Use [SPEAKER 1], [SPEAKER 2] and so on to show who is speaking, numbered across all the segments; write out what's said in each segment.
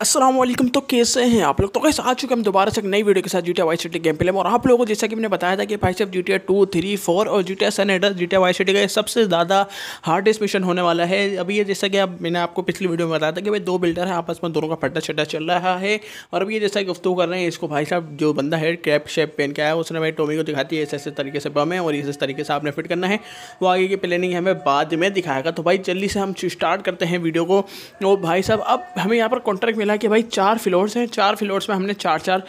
[SPEAKER 1] असलम तो कैसे हैं आप लोग तो कैसे आ चुके हम दोबारा से एक नई वीडियो के साथ GTA Vice City game play में और आप लोगों को जैसा कि मैंने बताया था कि भाई साहब जीटीए टू थ्री फोर और GTA San Andreas GTA Vice City का सबसे ज़्यादा हार्डेस्ट मिशन होने वाला है अभी ये जैसा कि अब मैंने आपको पिछली वीडियो में बताया था कि भाई दो बिल्डर है आपस में दोनों का फटा छटा चल रहा है और अभी ये जैसा गुफ्तु कर रहे हैं इसको भाई साहब जो बंदा है कैप शेप पहन के आया उसने भाई टोमी को दिखाती है ऐसे ऐसे तरीके से बम है और इस तरीके से आपने फिट करना है वो आगे की प्लानिंग हमें बाद में दिखाएगा तो भाई जल्दी से हम स्टार्ट करते हैं वीडियो को और भाई साहब अब हमें यहाँ पर कॉन्ट्रैक्ट मिला कि भाई चार फ्लोर्स हैं चार फ्लोर्स में हमने चार चार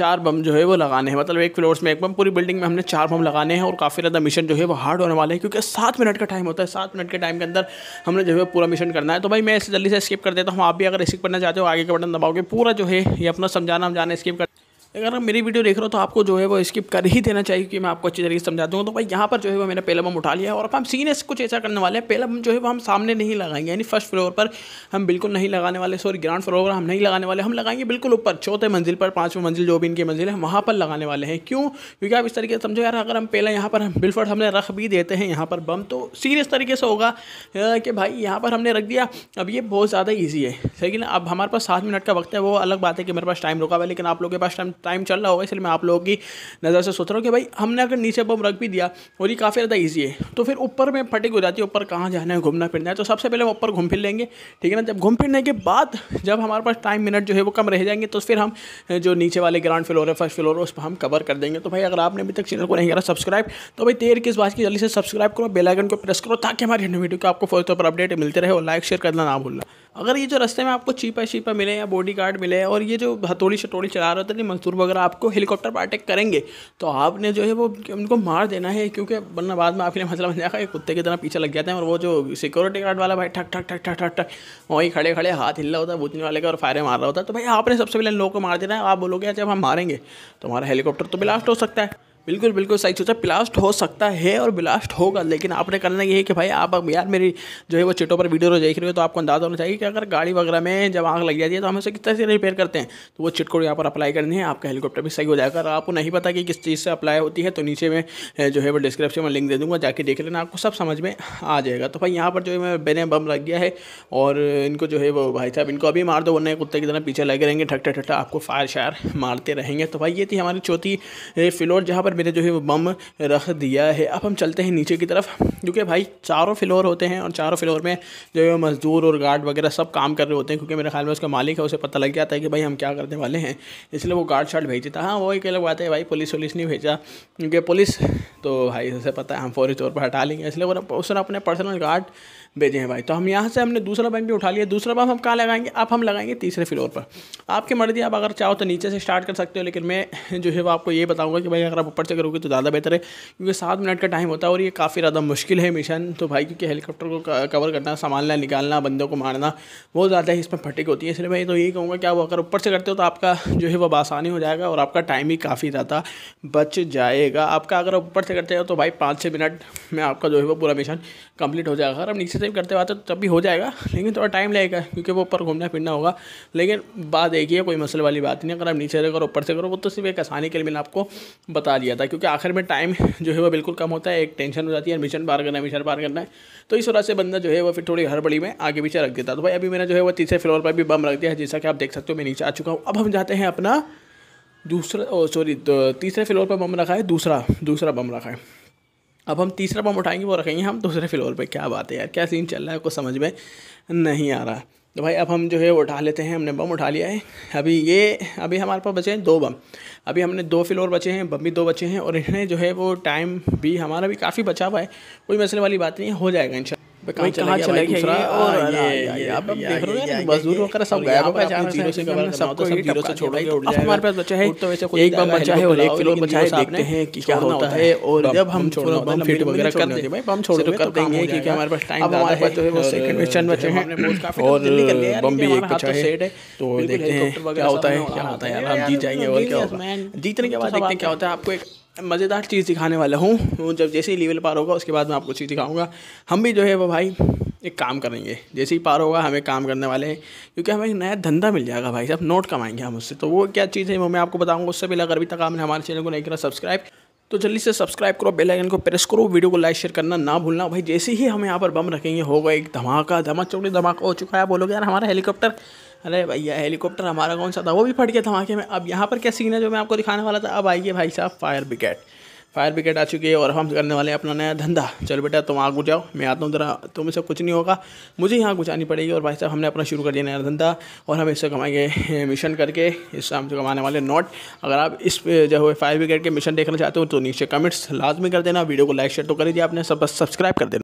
[SPEAKER 1] चार बम जो है वो लगाने हैं मतलब एक फ्लोर्स में एक बम पूरी बिल्डिंग में हमने चार बम लगाने हैं और काफ़ी ज़्यादा मिशन जो है वो हार्ड होने वाले हैं क्योंकि सात मिनट का टाइम होता है सात मिनट के टाइम के अंदर हमने जो है पूरा मिशन करना है तो भाई मैं इसे जल्दी से स्किप कर देता हूँ आप भी अगर स्किप करना चाहते हो आगे के बटन दबाओगे पूरा जो है ये अपना समझाना हम जाना स्किप कर अगर आप मेरी वीडियो देख रहे हो तो आपको जो है वो स्किप कर ही देना चाहिए कि मैं आपको अच्छी तरीके से समझा दूँगा तो भाई यहाँ पर जो है वो मैंने पहला बम उठा लिया और अब हम सीन कुछ ऐसा करने वाले हैं पहला बम जो है वो हम सामने नहीं लगाएंगे यानी फर्स्ट फ्लोर पर हम बिल्कुल नहीं लगाने वाले सॉरी ग्राउंड फ्लोर पर हम नहीं लगाने वाले हम लगाएंगे बिल्कुल ऊपर चौथे मंजिल पर पाँचवें मंजिल जो भी इनकी मंजिल है वहाँ पर लगाने वाले हैं क्यों क्योंकि आप इस तरीके से समझो यार अगर हम पहला यहाँ पर हम बिल्फर्ट हमने रख भी देते हैं यहाँ पर बम तो सीन इस तरीके से होगा कि भाई यहाँ पर हमने रख दिया अब ये बहुत ज़्यादा ईजी है लेकिन अब हमारे पास सात मिनट का वक्त है वो अलग बात है कि मेरे पास टाइम रुका हुआ लेकिन आप लोग के पास टाइम टाइम चल रहा होगा इसलिए मैं आप लोगों की नज़र से सोच रहा हूँ कि भाई हमने अगर नीचे बम रख भी दिया और ये काफ़ी ज़्यादा ईजी है तो फिर ऊपर में फटिक हो जाती है ऊपर कहाँ जाना है घूमना फिरना है तो सबसे पहले हम ऊपर घूम फिर लेंगे ठीक है ना जब घूम फिरने के बाद जब हमारे पास टाइम मिनट जो है वो कम रह जाएंगे तो फिर हम जो नीचे वाले ग्राउंड फ्लोर है फर्स्ट फ्लोर है उस पर हम कवर कर देंगे तो भाई अगर आपने अभी तक चैनल को नहीं करा सब्सक्राइब तो भाई तेर किस बात की जल्दी से सब्सक्राइब करो बेलाइकन को प्रेस करो ताकि हमारी वीडियो को आपको फोटो पर अपडेट मिलते रहे और लाइक शेयर करना ना भूलना अगर ये जो रास्ते में आपको चीपा शीपा मिले या बॉडी गार्ड मिले और ये जो हथौड़ी शटोड़ी चला रहे होते मजदूर वगैरह आपको हेलीकॉप्टर पर अटैक करेंगे तो आपने जो है वो उनको मार देना है क्योंकि वरना बाद में आपके लिए मसला बन जाएगा कुत्ते की तरह पीछे लग जाते हैं और वो जो सिक्योरिटी गार्ड वाला भाई ठक ठक ठक ठक ठक ठक वहीं खड़े खड़े हाथ हिल रहा होता है बुतने वाले का और फायरें मार रहा होता है तो भाई आपने सबसे पहले लोगों को मार देना है आप बोलोगे जब अच्छा, हम मारेंगे तो हमारा हेलीकॉप्टर तो ब्लास्ट हो सकता है बिल्कुल बिल्कुल सही सोचा ब्लास्ट हो सकता है और ब्लास्ट होगा लेकिन आपने करना ये है कि भाई आप यार मेरी जो है वो चिटों पर वीडियो देख रहे हो तो आपको अंदाजा होना चाहिए कि अगर गाड़ी वगैरह में जब आग लग जाती है तो हम उसे किस तरह से रिपेयर करते हैं तो वो चिट को यहाँ पर अप्लाई करनी है आपका हेलीकॉप्टर भी सही हो जाएगा अगर आपको नहीं पता कि किस चीज़ से अप्लाई होती है तो नीचे में जो है वो डिस्क्रिप्शन में लिंक दे दूँगा जाके देख लेना आपको सब समझ में आ जाएगा तो भाई यहाँ पर जो है बेने बम लग गया है और इनको जो है वो भाई साहब इनको अभी मार दो वरना कुत्ते की तरह पीछे लगे रहेंगे ठक ठक ठक आपको फायर शायर मारते रहेंगे तो भाई ये थी हमारी चौथी फ्लोर जहाँ पर मैंने जो है वो बम रख दिया है अब हम चलते हैं नीचे की तरफ क्योंकि भाई चारों फ्लोर होते हैं और चारों फ्लोर में जो है मज़दूर और गार्ड वगैरह सब काम कर रहे होते हैं क्योंकि मेरे ख्याल में उसका मालिक है उसे पता लग गया था कि भाई हम क्या करने वाले हैं इसलिए वो गार्ड शार्ड भेज देता हाँ वो एक अलग बात है भाई पुलिस वुलिस नहीं भेजा क्योंकि पुलिस तो भाई उसे पता है हम फौरी तौर पर हटा लेंगे इसलिए वो उसने अपने पर्सनल गार्ड भेजे हैं भाई तो हम यहाँ से हमने दूसरा बम भी उठा लिया दूसरा बम हम कहाँ लगाएंगे अब हम लगाएंगे तीसरे फ्लोर पर आपकी मर्जी आप अगर चाहो तो नीचे से स्टार्ट कर सकते हो लेकिन मैं जो है वो आपको ये बताऊँगा कि भाई अगर आप ऊपर से करोगे तो ज़्यादा बेहतर है क्योंकि सात मिनट का टाइम होता है और ये काफ़ी ज़्यादा मुश्किल है मिशन तो भाई क्योंकि हेलीकॉप्टर को कवर करना संभालना निकालना बंदों को मारना बहुत ज़्यादा ही इसमें फटिक होती है इसलिए मैं तो यही कहूँगा कि आप अगर ऊपर से करते हो तो आपका जो है वह आसानी हो जाएगा और आपका टाइम भी काफ़ी ज़्यादा बच जाएगा आपका अगर ऊपर से करते हो तो भाई पाँच छः मिनट में आपका जो है वो पूरा मिशन कंप्लीट हो जाएगा अगर हम नीचे से भी करते हुए तो तब भी हो जाएगा लेकिन थोड़ा टाइम लगेगा क्योंकि वो ऊपर घूमना फिरना होगा लेकिन बात एक ही है कोई मसले वाली बात नहीं अगर आप नीचे से करो ऊपर से करो वो तो सिर्फ एक आसानी के लिए मैंने आपको बता दिया जाता है क्योंकि आखिर में टाइम जो है वो बिल्कुल कम होता है एक टेंशन हो जाती है मिशन पार करना है मिशन पार करना है तो इस वजह से बंदा जो है वो फिर थोड़ी हड़बड़ी में आगे पीछे रख देता तो भाई अभी मैंने जो है वो तीसरे फ्लोर पर भी बम रख दिया है जैसा कि आप देख सकते हो मैं नीचे आ चुका हूँ अब हम जाते हैं अपना दूसरा सॉरी तो तीसरे फ्लोर पर बम रखा है दूसरा दूसरा बम रखा है अब हम तीसरा बम उठाएंगे वो रखेंगे हम दूसरे फ्लोर पर क्या बात है यार क्या सीन चल रहा है कुछ समझ में नहीं आ रहा तो भाई अब हम जो है उठा लेते हैं हमने बम उठा लिया है अभी ये अभी हमारे पास बचे हैं दो बम अभी हमने दो फ्लोर बचे हैं बम भी दो बचे हैं और इन्हें जो है वो टाइम भी हमारा भी काफ़ी बचा हुआ है कोई मसले वाली बात नहीं है हो जाएगा इन कहाँ चला गया भाई दूसरा हाँ, और ये आप देख रहे हो मजदूर वगैरह सब गायब हो गए जीरो से कवर सब तो सब जीरो से छोड़ के उड़ जाएगा हमारे पास बचा है तो, तो, तो वैसे कोई एक बम बचा है और एक फिल्म बचा है देखते हैं कि क्या होता है और जब हम छोड़ना बम मतलब फिट वगैरह कर देंगे भाई बम छोड़ कर देंगे क्योंकि हमारे पास टाइम ज़्यादा है तो वो सेकंड में चंद बचे हैं और बम भी एक बचा है तो देखते हैं क्या होता है क्या होता है यार हम जीत जाएंगे और क्या होगा जीतने के बाद देखते हैं क्या होता है आपको एक मज़ेदार चीज़ दिखाने वाला हूँ जब जैसे ही लेवल पार होगा उसके बाद मैं आपको चीज़ दिखाऊँगा हम भी जो है वो भाई एक काम करेंगे जैसे ही पार होगा हमें काम करने वाले हैं क्योंकि हमें एक नया धंधा मिल जाएगा भाई साहब नोट कमाएंगे हम उससे तो वो क्या चीज़ है वो मैं आपको बताऊँगा उससे पहले अगर अभी तक आपने हमारे चैनल को नहीं करा सब्सक्राइब तो जल्दी से सब्सक्राइब करो बेल आइकन को प्रेस करो वीडियो को लाइक शेयर करना ना भूलना भाई जैसे ही हम यहाँ पर बम रखेंगे होगा एक धमाका धमा धमाका हो चुका है बोलोगे यार हमारा हेलीकॉप्टर अरे भैया हेलीकॉप्टर हमारा कौन सा था वो भी फट गया धमाके में अब यहाँ पर क्या सीन है जो मैं आपको दिखाने वाला था अब आइए भाई साहब फायर ब्रिगेड फायर ब्रिगेड आ चुकी है और हम करने वाले हैं अपना नया धंधा चलो बेटा तुम आगू जाओ मैं आता हूँ जरा तुमसे कुछ नहीं होगा मुझे यहाँ गुजानी पड़ेगी और भाई साहब हमने अपना शुरू कर दिया नया धंधा और हम इससे कमाएंगे मिशन करके इससे हम कमाने वाले नोट अगर आप इस जो है फायर ब्रिगेड के मिशन देखना चाहते हो तो नीचे कमेंट्स लाजमी कर देना वीडियो को लाइक शेयर तो कर दीजिए आपने सब सब्सक्राइब कर देना